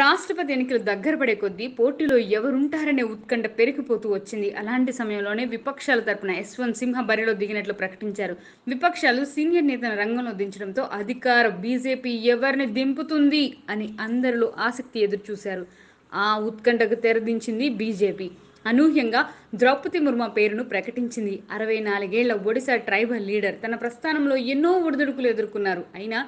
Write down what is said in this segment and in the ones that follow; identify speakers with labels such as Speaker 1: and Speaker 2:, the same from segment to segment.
Speaker 1: రాష్ట్రపతి ఎన్నికలు దగ్గర పడే కొద్దీ పోటీలో ఎవరుంటారనే ఉత్కంఠ పెరిగిపోతూ వచ్చింది అలాంటి సమయంలోనే విపక్షాల తరపున యశ్వంత్ సింహ బరిలో దిగినట్లు ప్రకటించారు విపక్షాలు సీనియర్ నేతను రంగంలో దించడంతో అధికార బీజేపీ ఎవరిని దింపుతుంది అని అందరిలో ఆసక్తి ఎదురుచూశారు ఆ ఉత్కంఠకు తెరదించింది బీజేపీ అనూహ్యంగా ద్రౌపది ముర్మ పేరును ప్రకటించింది అరవై నాలుగేళ్ల ఒడిశా ట్రైబల్ లీడర్ తన ప్రస్థానంలో ఎన్నో ఒడిదుడుకులు ఎదుర్కొన్నారు అయినా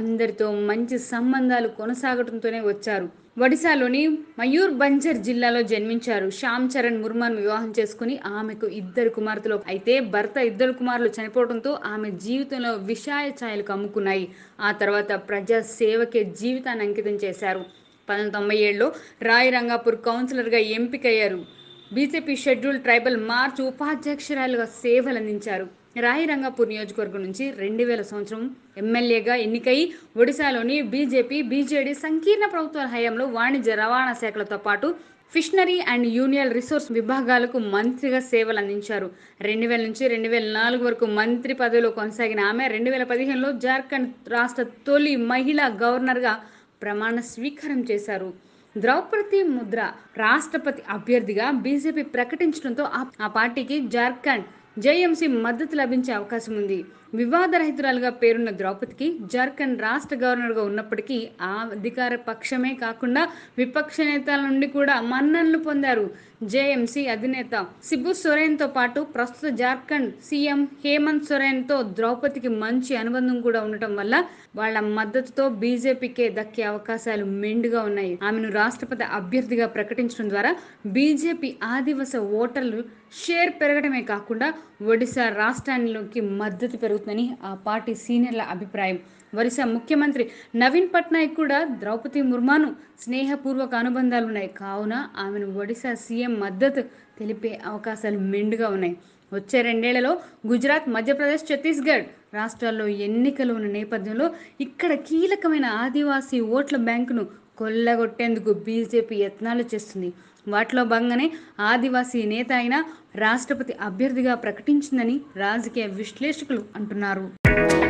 Speaker 1: అందరితో మంచి సంబంధాలు కొనసాగటంతోనే వచ్చారు ఒడిశాలోని మయూర్ బంజర్ జిల్లాలో జన్మించారు శ్యామ్ చరణ్ ముర్మాను వివాహం చేసుకుని ఆమెకు ఇద్దరు కుమార్తెలు అయితే భర్త ఇద్దరు కుమారులు చనిపోవడంతో ఆమె జీవితంలో విషాయ ఛాయలు కమ్ముకున్నాయి ఆ తర్వాత ప్రజా సేవకే జీవితాన్ని అంకితం చేశారు పంతొమ్మిది తొంభై ఏడులో రాయరంగాపూర్ కౌన్సిలర్గా ఎంపికయ్యారు బీజేపీ షెడ్యూల్ ట్రైబల్ మార్చ్ ఉపాధ్యక్షురాలుగా సేవలందించారు రాయి నియోజకవర్గం నుంచి రెండు వేల సంవత్సరం ఎమ్మెల్యేగా ఎన్నికై ఒడిశాలోని బీజేపీ బీజేడీ సంకీర్ణ ప్రభుత్వ హయాంలో వాణిజ్య రవాణా శాఖలతో పాటు ఫిషనరీ అండ్ యూనియల్ రిసోర్స్ విభాగాలకు మంత్రిగా సేవలు అందించారు రెండు వేల నుంచి రెండు వేల నాలుగు వరకు మంత్రి పదవిలో కొనసాగిన ఆమె రెండు వేల పదిహేనులో జార్ఖండ్ రాష్ట్ర తొలి మహిళా గవర్నర్గా ప్రమాణ స్వీకారం చేశారు ద్రౌపది ముద్ర రాష్ట్రపతి అభ్యర్థిగా బీజేపీ ప్రకటించడంతో ఆ పార్టీకి జార్ఖండ్ జేఎంసీ మద్దతు లభించే అవకాశం ఉంది వివాదరహితురాలుగా పేరున్న ద్రౌపదికి జార్ఖండ్ రాష్ట్ర గవర్నర్గా ఉన్నప్పటికీ ఆ అధికార పక్షమే కాకుండా విపక్ష నేతల నుండి కూడా మన్ననలు పొందారు జేఎంసీ అధినేత సిబ్బు సొరేన్తో పాటు ప్రస్తుత జార్ఖండ్ సీఎం హేమంత్ సొరేన్తో ద్రౌపదికి మంచి అనుబంధం కూడా ఉండటం వల్ల వాళ్ళ మద్దతుతో బీజేపీకే దక్కే అవకాశాలు మెండుగా ఉన్నాయి ఆమెను రాష్ట్రపతి అభ్యర్థిగా ప్రకటించడం ద్వారా బీజేపీ ఆదివాస ఓటర్లు షేర్ పెరగడమే కాకుండా ఒడిశా రాష్ట్రానికి మద్దతు పెరుగుతుందని ఆ పార్టీ సీనియర్ల అభిప్రాయం ఒరిస్సా ముఖ్యమంత్రి నవీన్ పట్నాయక్ కూడా ద్రౌపది ముర్మాను స్నేహపూర్వక అనుబంధాలు ఉన్నాయి కావున ఆమెను ఒడిశా సీఎం మద్దతు తెలిపే అవకాశాలు మెండుగా ఉన్నాయి వచ్చే రెండేళ్లలో గుజరాత్ మధ్యప్రదేశ్ ఛత్తీస్గఢ్ రాష్ట్రాల్లో ఎన్నికలు ఉన్న నేపథ్యంలో ఇక్కడ కీలకమైన ఆదివాసీ ఓట్ల బ్యాంకును కొల్లగొట్టేందుకు బీజేపీ యత్నాలు చేస్తుంది వాటిలో భాగంగానే ఆదివాసీ నేత అయిన రాష్ట్రపతి అభ్యర్థిగా ప్రకటించిందని రాజకీయ విశ్లేషకులు అంటున్నారు